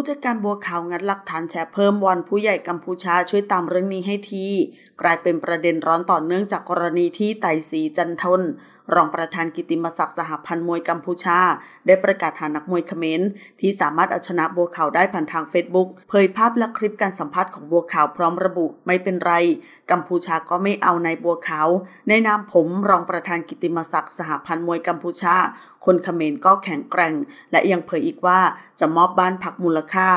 ผู้จัดการบัวขาวงัดหลักฐานแชร์เพิ่มวันผู้ใหญ่กัมพูชาช่วยตามเรื่องนี้ให้ที กลายเป็นประเด็นร้อนต่อเนื่องจากกรณีที่ไต่สีจันทนรองประธานกิติมศักดิ์สหพันธ์มวยกัมพูชา ได้ประกาศหานักมวยเขมรที่สามารถเอาชนะบัวขาวได้ผ่านทางเฟซบุ๊กเผยภาพและคลิปการสัมภาษณ์ของบัวขาวพร้อมระบุไม่เป็นไร กัมพูชาก็ไม่เอานายบัวขาวในนามผมรองประธานกิติมศักดิ์สหพันธ์มวยกัมพูชา คนเขมรก็แข็งแกร่ง และยังเผยอีกว่าจะมอบบ้านพักมูลค่า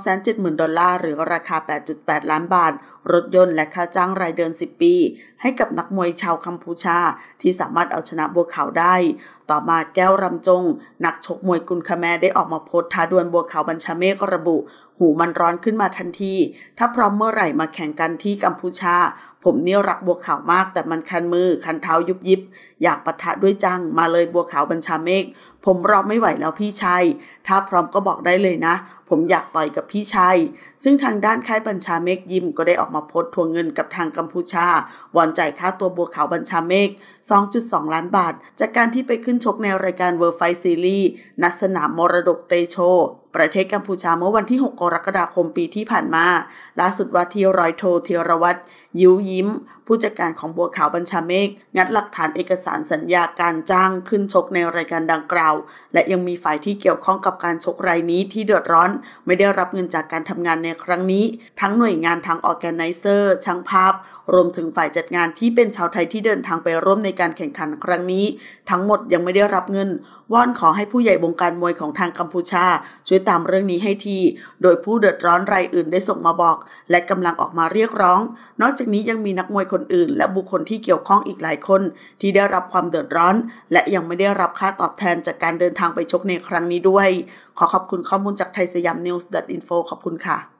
270,000ดอลลาร์หรือราคา 8.8 ล้านบาทรถยนต์และค่าจ้างรายเดือน 10 ปี ให้กับนักมวยชาวกัมพูชา ที่สามารถเอาชนะบัวขาวได้ ต่อมาแก้วรำจง นักชกมวยกุนคาแมได้ออกมาโพสท้าดวลบัวขาวบัญชาเมฆระบุหูมันร้อนขึ้นมาทันที ถ้าพร้อมเมื่อไหร่มาแข่งกันที่กัมพูชา ผมเนี่ยรักบัวขาวมากแต่มันคันมือคันเท้ายุบยิบ อยากปะทะด้วยจัง มาเลยบัวขาวบัญชาเมฆ ผมรอไม่ไหวแล้วพี่ชัยถ้าพร้อมก็บอกได้เลยนะ ผมอยากต่อยกับพี่ชัย ซึ่งทางด้านค่ายบัญชาเมฆยิมก็ได้ออกมาโพสต์ทวงเงินกับทางกัมพูชาวอนจ่ายค่าตัวบัวขาวบัญชาเมฆ 2.2 ล้านบาท จากการที่ไปขึ้นชกในรายการเวิร์ไฟซีรีส์นัดสนามมรดกเตโชประเทศกัมพูชาเมื่อวันที่6กรกฎาคมปีที่ผ่านมา ล่าสุดว่าทียรอยโทเทียรวัตรยิ้วยิ้ม ผู้จัดการของบัวขาวบัญชาเมฆงัดหลักฐานเอกสารสัญญาการจ้างขึ้นชกในรายการดังกล่าวและยังมีฝ่ายที่เกี่ยวข้องกับการชกรายนี้ ที่เดือดร้อนไม่ได้รับเงินจากการทำงานในครั้งนี้ ทั้งหน่วยงานทางออแกไนเซอร์ช่างภาพ รวมถึงฝ่ายจัดงานที่เป็นชาวไทยที่เดินทางไปร่วมในการแข่งขันครั้งนี้ ทั้งหมดยังไม่ได้รับเงินวอนขอให้ผู้ใหญ่วงการมวยของทางกัมพูชา ช่วยตามเรื่องนี้ให้ที โดยผู้เดือดร้อนรายอื่น ได้ส่งมาบอก และกำลังออกมาเรียกร้องนอกจากนี้ยังมีนักมวยคนอื่นและบุคคลที่เกี่ยวข้องอีกหลายคน ที่ได้รับความเดือดร้อนและยังไม่ได้รับค่าตอบแทนจากการเดินทางไปชกในครั้งนี้ด้วย ขอขอบคุณข้อมูลจากไทยสยามนิวส์ดอินโฟขอบคุณค่ะ